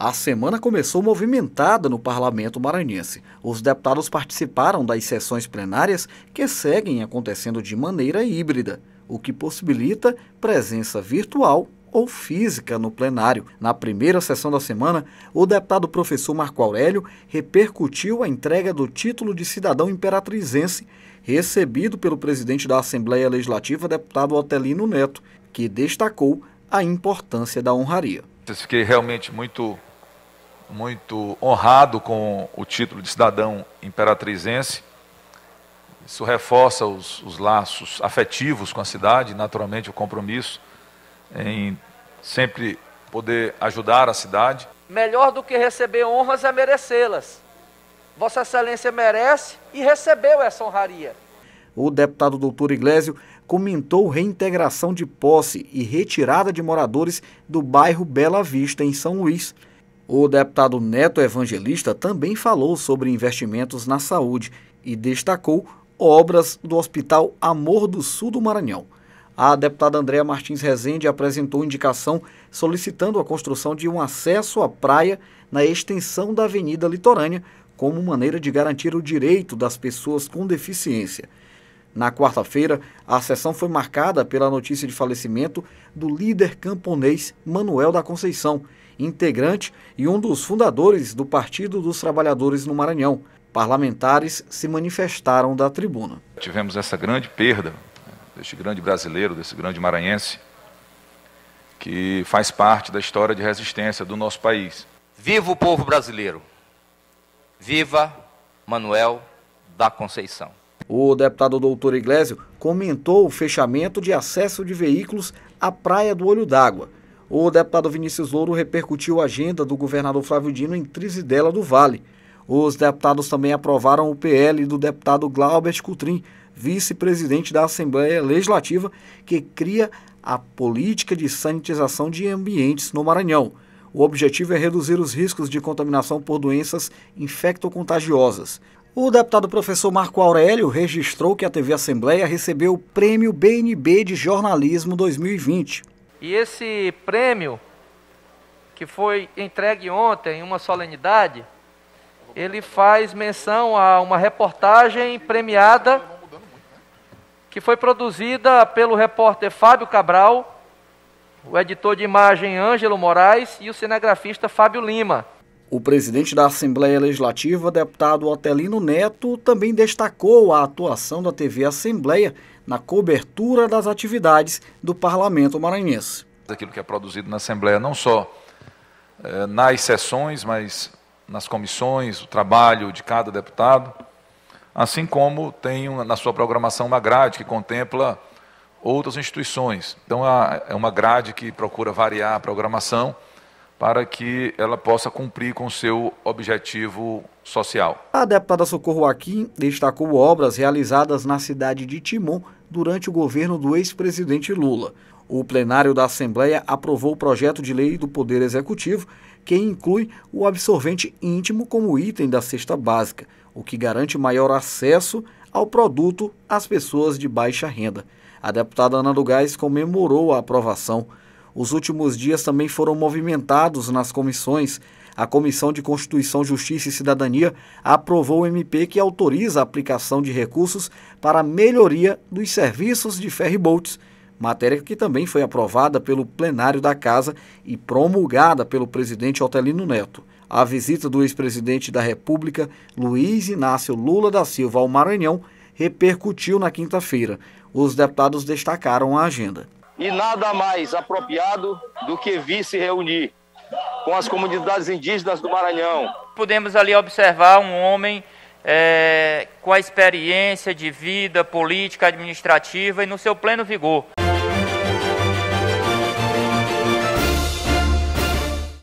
A semana começou movimentada no parlamento maranhense. Os deputados participaram das sessões plenárias que seguem acontecendo de maneira híbrida, o que possibilita presença virtual ou física no plenário. Na primeira sessão da semana, o deputado professor Marco Aurélio repercutiu a entrega do título de cidadão imperatrizense recebido pelo presidente da Assembleia Legislativa, deputado Otelino Neto, que destacou a importância da honraria. Fiquei realmente muito muito honrado com o título de cidadão imperatrizense. Isso reforça os, os laços afetivos com a cidade, naturalmente o compromisso em sempre poder ajudar a cidade. Melhor do que receber honras é merecê-las. Vossa Excelência merece e recebeu essa honraria. O deputado doutor Iglesio comentou reintegração de posse e retirada de moradores do bairro Bela Vista, em São Luís. O deputado Neto Evangelista também falou sobre investimentos na saúde e destacou obras do Hospital Amor do Sul do Maranhão. A deputada Andréa Martins Rezende apresentou indicação solicitando a construção de um acesso à praia na extensão da Avenida Litorânea, como maneira de garantir o direito das pessoas com deficiência. Na quarta-feira, a sessão foi marcada pela notícia de falecimento do líder camponês Manuel da Conceição integrante e um dos fundadores do Partido dos Trabalhadores no Maranhão. Parlamentares se manifestaram da tribuna. Tivemos essa grande perda deste grande brasileiro, desse grande maranhense, que faz parte da história de resistência do nosso país. Viva o povo brasileiro! Viva Manuel da Conceição! O deputado doutor Iglesio comentou o fechamento de acesso de veículos à Praia do Olho d'Água o deputado Vinícius Louro repercutiu a agenda do governador Flávio Dino em Trizidela do Vale. Os deputados também aprovaram o PL do deputado Glaubert Coutrin, vice-presidente da Assembleia Legislativa, que cria a política de sanitização de ambientes no Maranhão. O objetivo é reduzir os riscos de contaminação por doenças infectocontagiosas. O deputado professor Marco Aurélio registrou que a TV Assembleia recebeu o Prêmio BNB de Jornalismo 2020. E esse prêmio, que foi entregue ontem em uma solenidade, ele faz menção a uma reportagem premiada que foi produzida pelo repórter Fábio Cabral, o editor de imagem Ângelo Moraes e o cinegrafista Fábio Lima. O presidente da Assembleia Legislativa, deputado Otelino Neto, também destacou a atuação da TV Assembleia na cobertura das atividades do parlamento maranhense. Aquilo que é produzido na Assembleia, não só eh, nas sessões, mas nas comissões, o trabalho de cada deputado, assim como tem uma, na sua programação uma grade que contempla outras instituições. Então, é uma grade que procura variar a programação para que ela possa cumprir com seu objetivo social. A deputada Socorro Aquim destacou obras realizadas na cidade de Timon durante o governo do ex-presidente Lula. O plenário da Assembleia aprovou o projeto de lei do Poder Executivo, que inclui o absorvente íntimo como item da cesta básica, o que garante maior acesso ao produto às pessoas de baixa renda. A deputada Ana do Gás comemorou a aprovação os últimos dias também foram movimentados nas comissões. A Comissão de Constituição, Justiça e Cidadania aprovou o MP que autoriza a aplicação de recursos para melhoria dos serviços de ferryboats, matéria que também foi aprovada pelo plenário da Casa e promulgada pelo presidente Otelino Neto. A visita do ex-presidente da República, Luiz Inácio Lula da Silva, ao Maranhão repercutiu na quinta-feira. Os deputados destacaram a agenda e nada mais apropriado do que vir se reunir com as comunidades indígenas do Maranhão. Pudemos ali observar um homem é, com a experiência de vida política, administrativa e no seu pleno vigor.